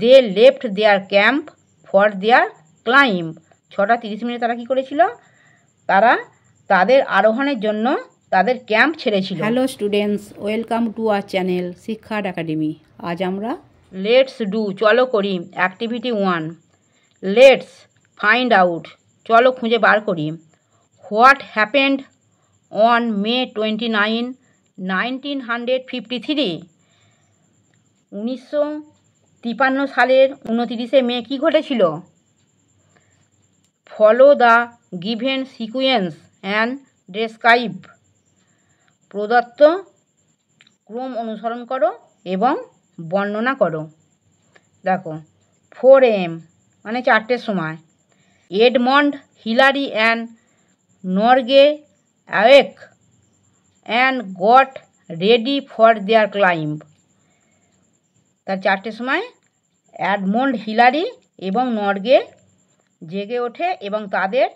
they left their camp for their climb ছটা তিরিশ মিনিটে তারা কী করেছিল তারা তাদের আরোহণের জন্য তাদের ক্যাম্প ছেড়েছিল hello students welcome to our channel Shiksha Academy আজ আমরা লেটস ডু চলো করি activity one let's find out চলো খুঁজে বার করি what happened on May twenty nine nineteen hundred fifty three উনিশশো তিপান্ন সালের উনতিরিশে মে কী ঘটেছিল follow the given sequence and describe প্রদত্ত ক্রম অনুসরণ করো এবং বর্ণনা করো দেখো ফোর এম মানে চারটের সময় Edmund Hillary and Norgay awake and got ready for their climb তার চারটের সময় অ্যাডমন্ড হিলারি এবং নর্গে জেগে ওঠে এবং তাদের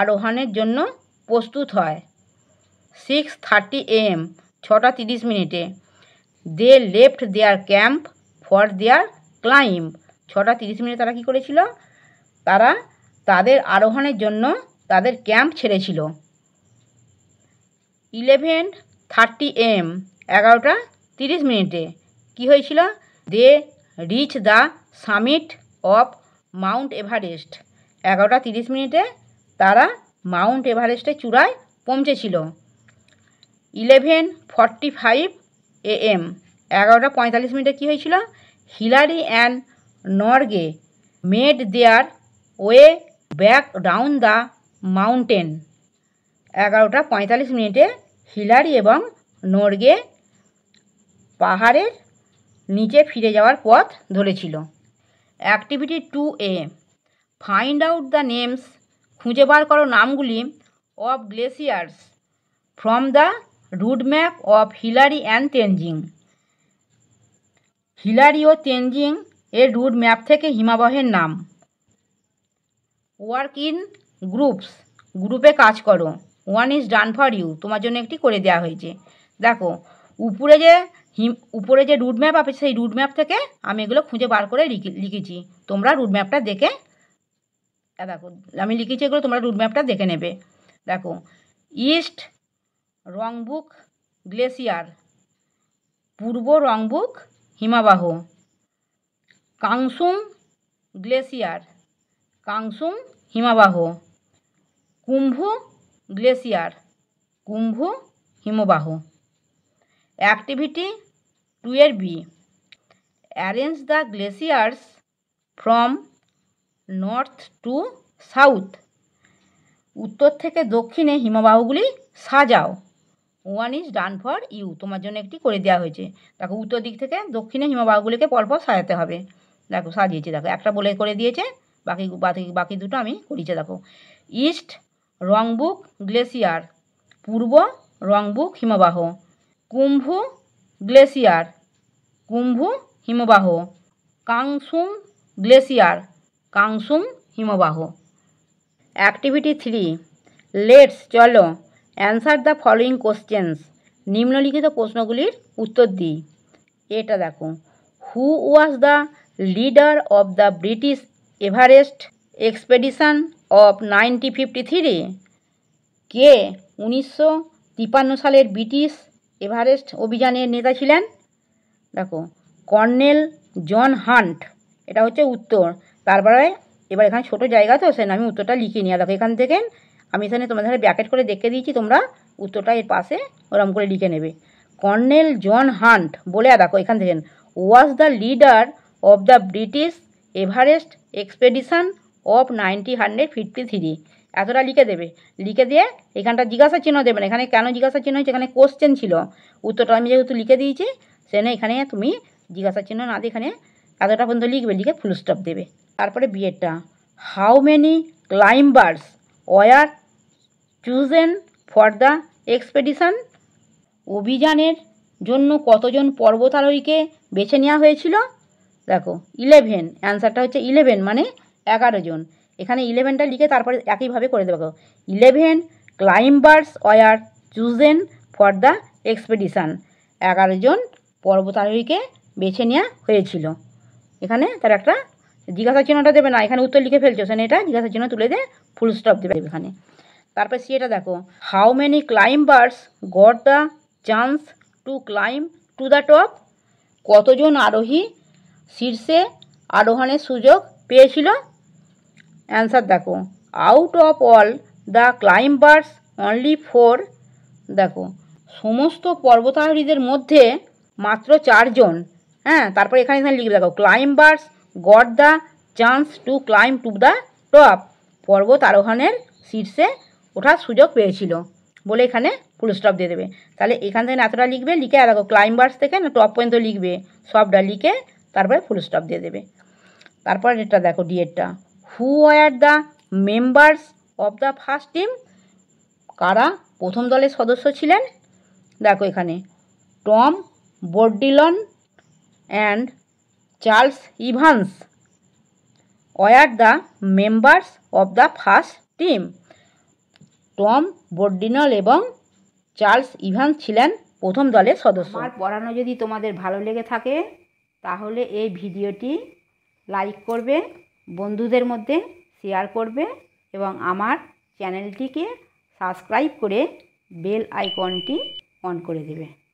আরোহণের জন্য প্রস্তুত হয় সিক্স থার্টি এম ছটা তিরিশ মিনিটে they left their camp for their climb ছটা তিরিশ মিনিটে তারা কী করেছিল তারা তাদের আরোহণের জন্য তাদের ক্যাম্প ছেড়েছিল ইলেভেন থার্টি এম এগারোটা তিরিশ মিনিটে কি হয়েছিল they reach the summit of Mount Everest এগারোটা তিরিশ মিনিটে তারা মাউন্ট এভারেস্টের চূড়ায় পৌঁছেছিল eleven forty five A M এগারোটা পঁয়তাল্লিশ মিনিটে কী হয়েছিল Hillary and Norgay made their way back down the mountain এগারোটা পঁয়তাল্লিশ মিনিটে হিলারি এবং নর্গে পাহাড়ের নিচে ফিরে যাওয়ার পথ ধরেছিল activity two A find out the names খুঁজে বার করো নামগুলি of glaciers from the route map of Hillary and Tenzing Hillary ও তেনজিং এর রুট ম্যাপ থেকে হিমাবহের নাম ওয়ার্ক ইন গ্রুপস গ্রুপে কাজ করো one is done for you তোমার জন্য একটি করে দেওয়া হয়েছে দেখো উপরে যে হিম উপরে যে রুট ম্যাপ আছে সেই রুট ম্যাপ থেকে আমি এগুলো খুঁজে বার করে লিখেছি তোমরা রুট ম্যাপটা দেখে দেখো আমি লিখেছি এগুলো তোমরা রুট ম্যাপটা দেখে নেবে দেখো ইস্ট রংবুক গ্লেসিয়ার পূর্ব রংবুক হিমাবাহ কাংসুম গ্লেসিয়ার কাংসুম হিমাবাহ কুম্ভু গ্লেসিয়ার কুম্ভু হিমবাহ অ্যাক্টিভিটি টুয়ের B arrange the glaciers from north to south উত্তর থেকে দক্ষিণে হিমবাহগুলি সাজাও one is done for you তোমার জন্য একটি করে দেওয়া হয়েছে দেখো উত্তর দিক থেকে দক্ষিণে হিমবাহগুলিকে পরপর সাজাতে হবে দেখো সাজিয়েছে দেখো একটা বলে করে দিয়েছে বাকি বাকি বাকি দুটো আমি করিয়েছি দেখো ইস্ট রংবুক গ্লেসিয়ার পূর্ব রংবুক হিমবাহ কুম্ভু গ্লেসিয়ার কুম্ভ হিমবাহ কাংসুম গ্লেসিয়ার কাংসুম হিমবাহ অ্যাক্টিভিটি থ্রি লেটস চলো অ্যান্সার দ্য ফলোয়িং কোশ্চেন্স নিম্নলিখিত প্রশ্নগুলির উত্তর দিই এটা দেখো who was the leader of the British Everest expedition of ninety fifty three কে উনিশশো তিপান্ন সালের ব্রিটিশ এভারেস্ট অভিযানের নেতা ছিলেন দেখো কর্নেল জন হান্ট এটা হচ্ছে উত্তর তারপরে এবার এখানে ছোট জায়গা তো সেখানে আমি উত্তরটা লিখে নিয়ে দেখো এখান থেকে আমি এখানে তোমাদের ব্যাকেট করে দেখে দিয়েছি তোমরা উত্তরটা এর পাশে ওরম করে লিখে নেবে কর্নেল জন হান্ট বলে দেখো এখান থেকে was the leader of the British Everest expedition of ninety hundred fifty three এতটা লিখে দেবে লিখে দিয়ে এখানটা জিজ্ঞাসা চিহ্ন দেবেন এখানে কেন জিজ্ঞাসা চিহ্ন হয়েছে এখানে কোশ্চেন ছিল উত্তরটা আমি যেহেতু লিখে দিয়েছি সেজন্য এখানে তুমি জিজ্ঞাসা চিহ্ন না দিয়ে এখানে এতটা পর্যন্ত লিখবে লিখে ফুল স্টপ দেবে তারপরে বিয়েটা how many climbers were chosen for the expedition অভিযানের জন্য কতজন পর্বতারোহীকে বেছে নেওয়া হয়েছিল দেখো ইলেভেন অ্যান্সারটা হচ্ছে ইলেভেন মানে এগারো জন এখানে ইলেভেনটা লিখে তারপরে একইভাবে করে দেবো eleven climbers were chosen for the expedition এগারো জন পর্বতারোহীকে বেছে নেওয়া হয়েছিল এখানে তার একটা জিজ্ঞাসা চিহ্নটা দেবে না এখানে উত্তর লিখে ফেলছো সেখানে এটা জিজ্ঞাসা চিহ্ন তুলে দিয়ে ফুল স্টপ দেবে এখানে তারপরে সি এটা দেখো how many climbers got the chance to climb to the top কতজন আরোহী শীর্ষে আরোহণের সুযোগ পেয়েছিল অ্যান্সার দেখো out of all the climbers only four দেখো সমস্ত পর্বতারোহীদের মধ্যে মাত্র চারজন হ্যাঁ তারপরে এখানে এখানে লিখে দেখো climbers got the chance to climb to the top পর্বত আরোহণের শীর্ষে ওঠার সুযোগ পেয়েছিল বলে এখানে ফুল স্টপ দিয়ে দেবে তাহলে এখান থেকে এতটা লিখবে লিখে দেখো ক্লাইম্বার্স থেকে না টপ পর্যন্ত লিখবে সবটা লিখে তারপরে ফুল স্টপ দিয়ে দেবে তারপর এটা দেখো ডিএডটা who are the members of the first team কারা প্রথম দলের সদস্য ছিলেন দেখো এখানে Tom Bourdillon and Charles Evans were the members of the first team Tom Bourdillon এবং চার্লস ইভান্স ছিলেন প্রথম দলের সদস্য আর পড়ানো যদি তোমাদের ভালো লেগে থাকে তাহলে এই ভিডিওটি লাইক করবে বন্ধুদের মধ্যে শেয়ার করবে এবং আমার চ্যানেলটিকে সাবস্ক্রাইব করে বেল আইকনটি অন করে দেবে